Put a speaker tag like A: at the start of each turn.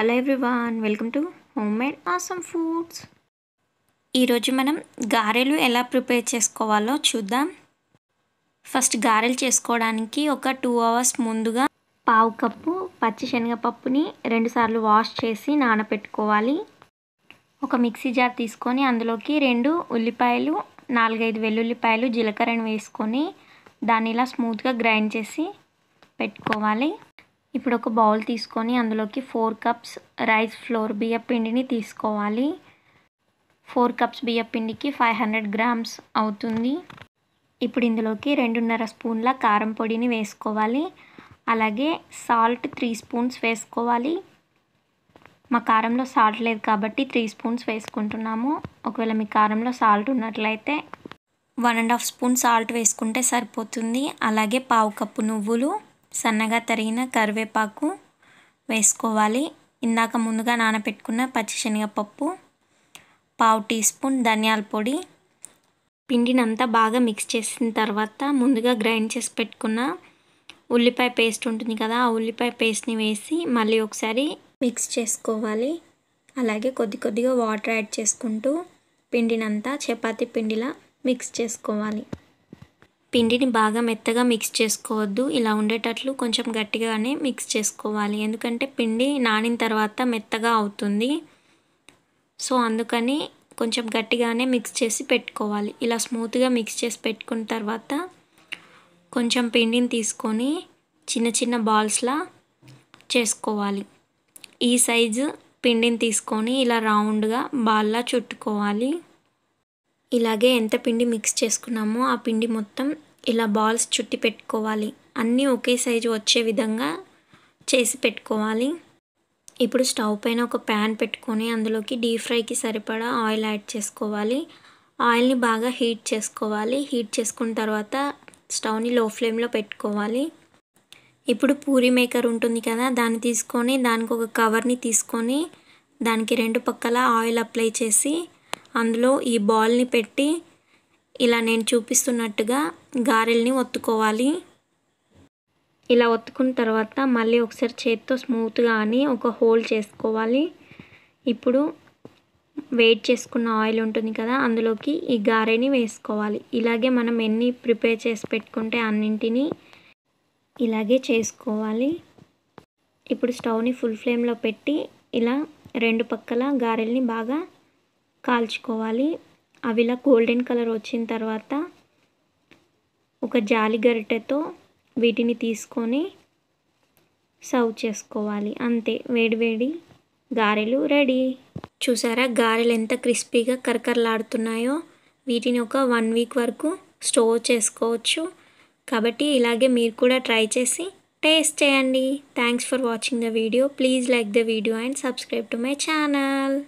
A: hello everyone welcome to homemade awesome foods ఈరోజు మనం గారెలు ఎలా ప్రిపేర్ చేసుకోవాలో చూద్దాం ఫస్ట్ గారెలు చేసుకోవడానికి ఒక టూ అవర్స్ ముందుగా పావు కప్పు పచ్చి శనగపప్పుని రెండుసార్లు వాష్ చేసి నానబెట్టుకోవాలి ఒక మిక్సీ జార్ తీసుకొని అందులోకి రెండు ఉల్లిపాయలు నాలుగైదు వెల్లుల్లిపాయలు జీలకర్రను వేసుకొని దాన్ని ఇలా స్మూత్గా గ్రైండ్ చేసి పెట్టుకోవాలి ఇప్పుడు ఒక బౌల్ తీసుకొని అందులోకి ఫోర్ కప్స్ రైస్ ఫ్లోర్ బియ్యపిండిని తీసుకోవాలి ఫోర్ కప్స్ బియ్యపిండికి ఫైవ్ హండ్రెడ్ గ్రామ్స్ అవుతుంది ఇప్పుడు ఇందులోకి రెండున్నర స్పూన్ల కారం పొడిని వేసుకోవాలి అలాగే సాల్ట్ త్రీ స్పూన్స్ వేసుకోవాలి మా కారంలో సాల్ట్ లేదు కాబట్టి త్రీ స్పూన్స్ వేసుకుంటున్నాము ఒకవేళ మీ కారంలో సాల్ట్ ఉన్నట్లయితే one and half spoon salt వేసుకుంటే సరిపోతుంది అలాగే పావు కప్పు నువ్వులు సన్నగా తరిగిన కరివేపాకు వేసుకోవాలి ఇందాక ముందుగా నానబెట్టుకున్న పచ్చిశనగపప్పు పావు టీ స్పూన్ ధనియాల పొడి పిండినంతా బాగా మిక్స్ చేసిన తర్వాత ముందుగా గ్రైండ్ చేసి పెట్టుకున్న ఉల్లిపాయ పేస్ట్ ఉంటుంది కదా ఆ ఉల్లిపాయ పేస్ట్ని వేసి మళ్ళీ ఒకసారి మిక్స్ చేసుకోవాలి అలాగే కొద్ది కొద్దిగా వాటర్ యాడ్ చేసుకుంటూ పిండినంతా చపాతీ పిండిలా మిక్స్ చేసుకోవాలి పిండిని బాగా మెత్తగా మిక్స్ చేసుకోవద్దు ఇలా ఉండేటట్లు కొంచెం గట్టిగానే మిక్స్ చేసుకోవాలి ఎందుకంటే పిండి నానిన తర్వాత మెత్తగా అవుతుంది సో అందుకని కొంచెం గట్టిగానే మిక్స్ చేసి పెట్టుకోవాలి ఇలా స్మూత్గా మిక్స్ చేసి పెట్టుకున్న తర్వాత కొంచెం పిండిని తీసుకొని చిన్న చిన్న బాల్స్లా చేసుకోవాలి ఈ సైజు పిండిని తీసుకొని ఇలా రౌండ్గా బాల్లా చుట్టుకోవాలి ఇలాగే ఎంత పిండి మిక్స్ చేసుకున్నామో ఆ పిండి మొత్తం ఇలా బాల్స్ చుట్టి పెట్టుకోవాలి అన్నీ ఒకే సైజు వచ్చే విధంగా చేసి పెట్టుకోవాలి ఇప్పుడు స్టవ్ పైన ఒక ప్యాన్ పెట్టుకొని అందులోకి డీప్ ఫ్రైకి సరిపడా ఆయిల్ యాడ్ చేసుకోవాలి ఆయిల్ని బాగా హీట్ చేసుకోవాలి హీట్ చేసుకున్న తర్వాత స్టవ్ని లో ఫ్లేమ్లో పెట్టుకోవాలి ఇప్పుడు పూరీ మేకర్ ఉంటుంది కదా దాన్ని తీసుకొని దానికి ఒక కవర్ని తీసుకొని దానికి రెండు పక్కల ఆయిల్ అప్లై చేసి అందులో ఈ బాల్ని పెట్టి ఇలా నేను చూపిస్తున్నట్టుగా గారెల్ని ఒత్తుకోవాలి ఇలా ఒత్తుకున్న తర్వాత మళ్ళీ ఒకసారి చేతితో స్మూత్గా అని ఒక హోల్ చేసుకోవాలి ఇప్పుడు వెయిట్ చేసుకున్న ఆయిల్ ఉంటుంది కదా అందులోకి ఈ గారెని వేసుకోవాలి ఇలాగే మనం ఎన్ని ప్రిపేర్ చేసి పెట్టుకుంటే అన్నింటినీ ఇలాగే చేసుకోవాలి ఇప్పుడు స్టవ్ని ఫుల్ ఫ్లేమ్లో పెట్టి ఇలా రెండు పక్కల గారెల్ని బాగా కాల్చుకోవాలి అవి ఇలా గోల్డెన్ కలర్ వచ్చిన తర్వాత ఒక జాలి గరిటెతో వీటిని తీసుకొని సర్వ్ చేసుకోవాలి అంతే వేడివేడి గారెలు రెడీ చూసారా గారెలు ఎంత క్రిస్పీగా కరకరలాడుతున్నాయో వీటిని ఒక వన్ వీక్ వరకు స్టోర్ చేసుకోవచ్చు కాబట్టి ఇలాగే మీరు కూడా ట్రై చేసి టేస్ట్ చేయండి thanks for watching the video please like the video and subscribe to my channel